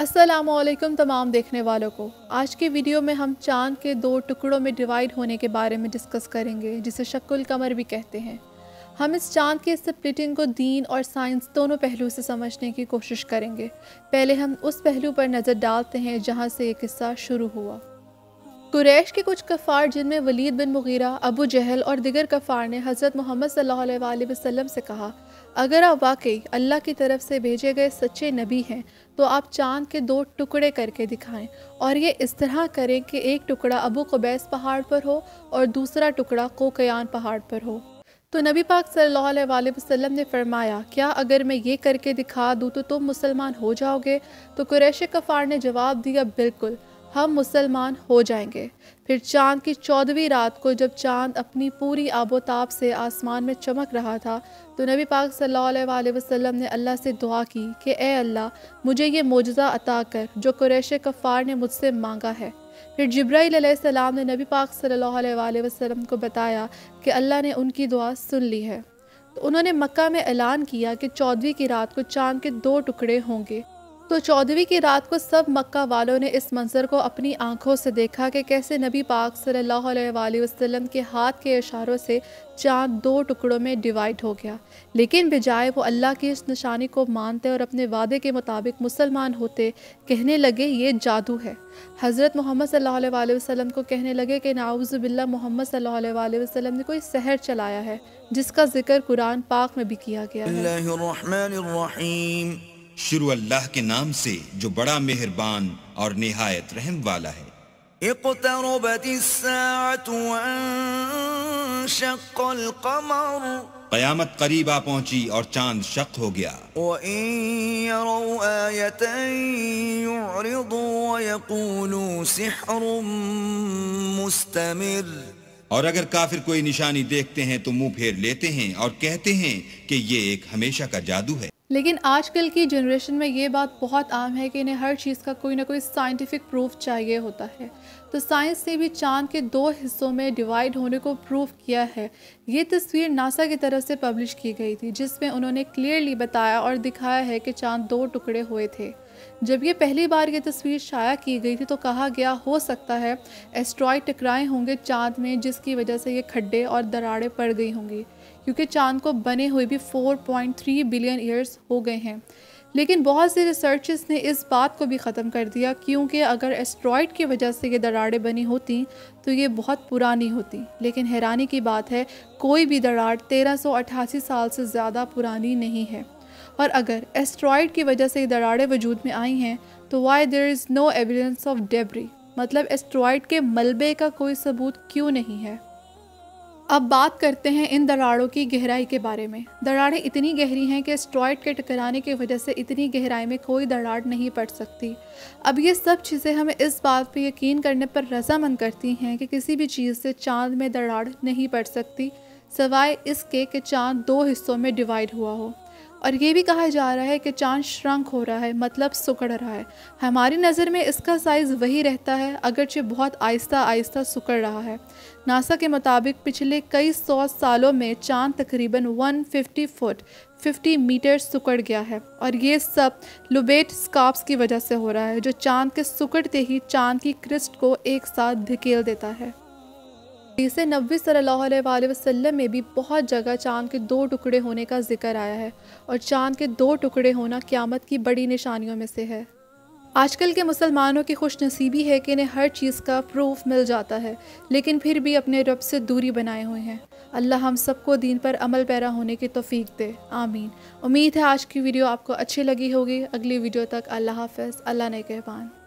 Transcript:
असलकम तमाम देखने वालों को आज के वीडियो में हम चांद के दो टुकड़ों में डिवाइड होने के बारे में डिस्कस करेंगे जिसे शक्ल कमर भी कहते हैं हम इस चांद के स्प्लिटिंग को दीन और साइंस दोनों पहलू से समझने की कोशिश करेंगे पहले हम उस पहलू पर नज़र डालते हैं जहाँ से ये किस्सा शुरू हुआ कुरैश के कुछ कफ़ार जिनमें Walid bin Mughira Abu Jahl और दिगर कफ़ार ने हज़रत मोहम्मद सल्लल्लाहु वसम से कहा अगर आप वाकई अल्लाह की तरफ से भेजे गए सच्चे नबी हैं तो आप चांद के दो टुकड़े करके दिखाएं और ये इस तरह करें कि एक टुकड़ा अबू कबैस पहाड़ पर हो और दूसरा टुकड़ा कोकयान पहाड़ पर हो तो नबी पाक सल्ला वसम ने फरमाया क्या अगर मैं ये करके दिखा दूँ तो तुम मुसलमान हो जाओगे तो कुरैश कफ़ार ने जवाब दिया बिल्कुल हम मुसलमान हो जाएंगे फिर चांद की चौदहवीं रात को जब चांद अपनी पूरी आबोताब से आसमान में चमक रहा था तो नबी पाक सल्लल्लाहु अलैहि वसल्लम ने अल्लाह से दुआ की कि ए अल्लाह मुझे ये मुजज़ा अता कर जो कुरैश कफ़ार ने मुझसे मांगा है फिर जब्राईसम ने नबी पाक सल्लल्लाहु अलैहि वसल्लम को बताया कि अल्लाह ने उनकी दुआ सुन ली है तो उन्होंने मक्का में ऐलान किया कि चौदहवीं की रात को चांद के दो टुकड़े होंगे तो चौदहवीं की रात को सब मक्का वालों ने इस मंजर को अपनी आंखों से देखा कि कैसे नबी पाक सल्लल्लाहु अलैहि वसल्लम के हाथ के इशारों से चांद दो टुकड़ों में डिवाइड हो गया लेकिन बजाय वो अल्लाह की इस निशानी को मानते और अपने वादे के मुताबिक मुसलमान होते कहने लगे ये जादू है हज़रत मोहम्मद सल्ला वसम को कहने लगे कि नाउज़बिल्ला मोहम्मद सल्ला अलैहि ने कोई सहर चलाया है जिसका जिक्र कुरान पाक में भी किया गया है शुरू अल्लाह के नाम से जो बड़ा मेहरबान और निहायत रहम वाला है कयामत करीब आ पहुंची और चांद शक हो गया और अगर काफिर कोई निशानी देखते हैं तो मुंह फेर लेते हैं और कहते हैं कि ये एक हमेशा का जादू है लेकिन आजकल की जनरेशन में ये बात बहुत आम है कि इन्हें हर चीज़ का कोई ना कोई साइंटिफिक प्रूफ चाहिए होता है तो साइंस ने भी चांद के दो हिस्सों में डिवाइड होने को प्रूफ किया है ये तस्वीर नासा की तरफ से पब्लिश की गई थी जिसमें उन्होंने क्लियरली बताया और दिखाया है कि चांद दो टुकड़े हुए थे जब ये पहली बार ये तस्वीर शाया की गई थी तो कहा गया हो सकता है एस्ट्रॉय टकराए होंगे चांद में जिसकी वजह से ये खड्डे और दरारें पड़ गई होंगी क्योंकि चांद को बने हुए भी 4.3 बिलियन ईयर्स हो गए हैं लेकिन बहुत से रिसर्चर्स ने इस बात को भी ख़त्म कर दिया क्योंकि अगर एस्ट्रॉयड की वजह से ये दरारें बनी होती तो ये बहुत पुरानी होती लेकिन हैरानी की बात है कोई भी दरार अट्ठासी साल से ज़्यादा पुरानी नहीं है और अगर एस्ट्रॉयड की वजह से ये दरारें वजूद में आई हैं तो why there is no evidence of debris मतलब एस्ट्रॉयड के मलबे का कोई सबूत क्यों नहीं है अब बात करते हैं इन दराड़ों की गहराई के बारे में दराड़ें इतनी गहरी हैं कि स्ट्रॉइड के टकराने की वजह से इतनी गहराई में कोई दरार नहीं पड़ सकती अब ये सब चीज़ें हमें इस बात पर यकीन करने पर रजामंद करती हैं कि किसी भी चीज़ से चांद में दरार नहीं पड़ सकती सवाए इसके कि चांद दो हिस्सों में डिवाइड हुआ हो और ये भी कहा जा रहा है कि चांद श्रंक हो रहा है मतलब सुकड़ रहा है हमारी नज़र में इसका साइज़ वही रहता है अगरचे बहुत आहिस्ता आहिस्ता सुकड़ रहा है नासा के मुताबिक पिछले कई सौ सालों में चांद तकरीबन 150 फुट 50 मीटर सुकड़ गया है और ये सब लुबेट स्काप्स की वजह से हो रहा है जो चांद के सुकड़ते ही चांद की क्रिस्ट को एक साथ धकेल देता है इसे नबी सल्लल्लाहु अलैहि वसल्लम में भी बहुत जगह चांद के दो टुकड़े होने का जिक्र आया है और चांद के दो टुकड़े होना क्यामत की बड़ी निशानियों में से है आजकल के मुसलमानों की खुश नसीबी है कि इन्हें हर चीज़ का प्रूफ मिल जाता है लेकिन फिर भी अपने रब से दूरी बनाए हुए हैं अल्लाह हम सबको दीन पर अमल पैरा होने की तोफ़ीक दे आमीन उम्मीद है आज की वीडियो आपको अच्छी लगी होगी अगली वीडियो तक अल्लाह हाफ़ अल्लाह ने कहबान